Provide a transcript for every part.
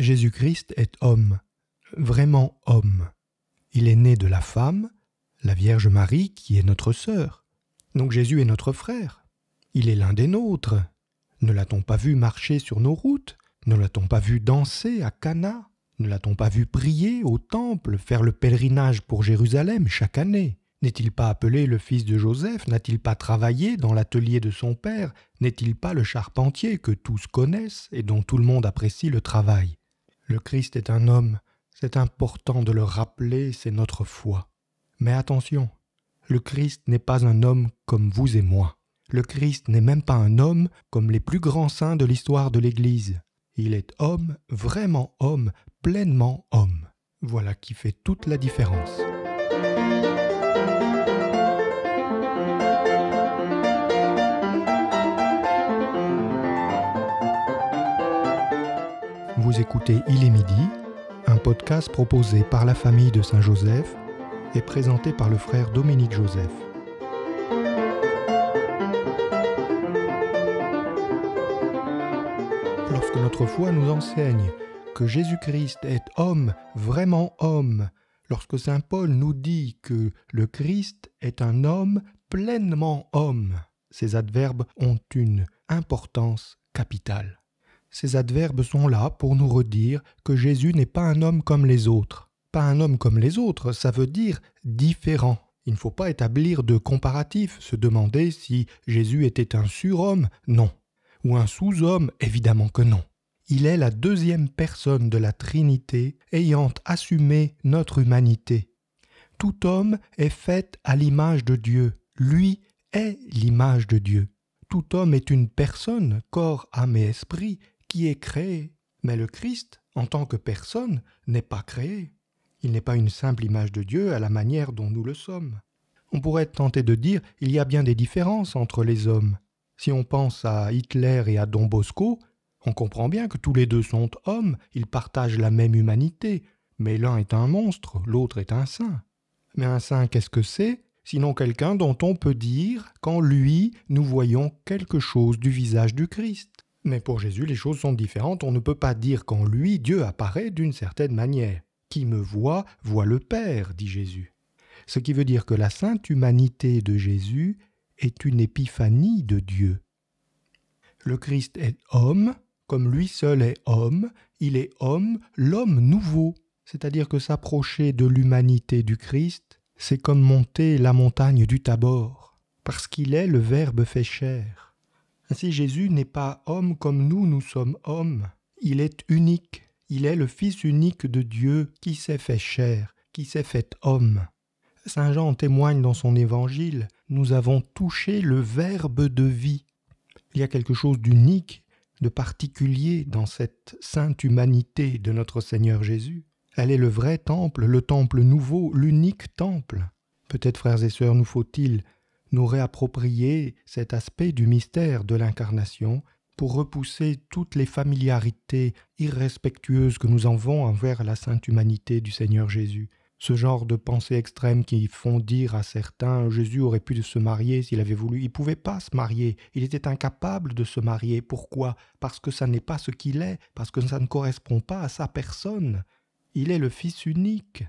Jésus-Christ est homme, vraiment homme. Il est né de la femme, la Vierge Marie, qui est notre sœur. Donc Jésus est notre frère. Il est l'un des nôtres. Ne l'a-t-on pas vu marcher sur nos routes Ne l'a-t-on pas vu danser à Cana Ne l'a-t-on pas vu prier au temple, faire le pèlerinage pour Jérusalem chaque année N'est-il pas appelé le fils de Joseph N'a-t-il pas travaillé dans l'atelier de son père N'est-il pas le charpentier que tous connaissent et dont tout le monde apprécie le travail le Christ est un homme, c'est important de le rappeler, c'est notre foi. Mais attention, le Christ n'est pas un homme comme vous et moi. Le Christ n'est même pas un homme comme les plus grands saints de l'histoire de l'Église. Il est homme, vraiment homme, pleinement homme. Voilà qui fait toute la différence. écoutez Il est midi, un podcast proposé par la famille de Saint-Joseph et présenté par le frère Dominique Joseph. Lorsque notre foi nous enseigne que Jésus-Christ est homme, vraiment homme, lorsque Saint Paul nous dit que le Christ est un homme pleinement homme, ces adverbes ont une importance capitale. Ces adverbes sont là pour nous redire que Jésus n'est pas un homme comme les autres. Pas un homme comme les autres, ça veut dire différent. Il ne faut pas établir de comparatif, se demander si Jésus était un surhomme, non. Ou un sous-homme, évidemment que non. Il est la deuxième personne de la Trinité ayant assumé notre humanité. Tout homme est fait à l'image de Dieu. Lui est l'image de Dieu. Tout homme est une personne, corps, âme et esprit, qui est créé. Mais le Christ, en tant que personne, n'est pas créé. Il n'est pas une simple image de Dieu à la manière dont nous le sommes. On pourrait être tenté de dire il y a bien des différences entre les hommes. Si on pense à Hitler et à Don Bosco, on comprend bien que tous les deux sont hommes, ils partagent la même humanité, mais l'un est un monstre, l'autre est un saint. Mais un saint, qu'est-ce que c'est Sinon quelqu'un dont on peut dire qu'en lui nous voyons quelque chose du visage du Christ. Mais pour Jésus, les choses sont différentes. On ne peut pas dire qu'en lui, Dieu apparaît d'une certaine manière. Qui me voit, voit le Père, dit Jésus. Ce qui veut dire que la sainte humanité de Jésus est une épiphanie de Dieu. Le Christ est homme, comme lui seul est homme, il est homme, l'homme nouveau, c'est-à-dire que s'approcher de l'humanité du Christ, c'est comme monter la montagne du Tabor, parce qu'il est le Verbe fait chair. Ainsi Jésus n'est pas homme comme nous, nous sommes hommes. Il est unique. Il est le Fils unique de Dieu qui s'est fait chair, qui s'est fait homme. Saint Jean témoigne dans son évangile, nous avons touché le Verbe de vie. Il y a quelque chose d'unique, de particulier dans cette sainte humanité de notre Seigneur Jésus. Elle est le vrai temple, le temple nouveau, l'unique temple. Peut-être, frères et sœurs, nous faut-il nous réapproprier cet aspect du mystère de l'incarnation pour repousser toutes les familiarités irrespectueuses que nous en avons envers la sainte humanité du Seigneur Jésus. Ce genre de pensées extrêmes qui font dire à certains Jésus aurait pu se marier s'il avait voulu. Il ne pouvait pas se marier. Il était incapable de se marier. Pourquoi Parce que ça n'est pas ce qu'il est, parce que ça ne correspond pas à sa personne. Il est le Fils unique.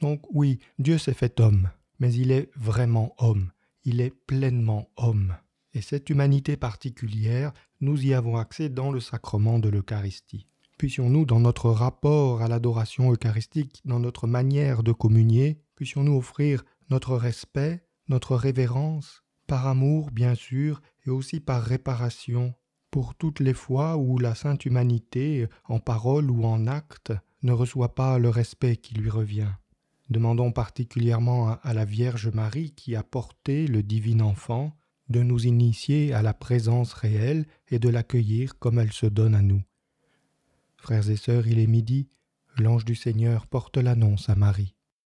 Donc oui, Dieu s'est fait homme, mais il est vraiment homme il est pleinement homme. Et cette humanité particulière, nous y avons accès dans le sacrement de l'Eucharistie. Puissions-nous, dans notre rapport à l'adoration eucharistique, dans notre manière de communier, puissions-nous offrir notre respect, notre révérence, par amour bien sûr, et aussi par réparation, pour toutes les fois où la sainte humanité, en parole ou en acte, ne reçoit pas le respect qui lui revient. Demandons particulièrement à la Vierge Marie qui a porté le divin enfant de nous initier à la présence réelle et de l'accueillir comme elle se donne à nous. Frères et sœurs, il est midi, l'ange du Seigneur porte l'annonce à Marie.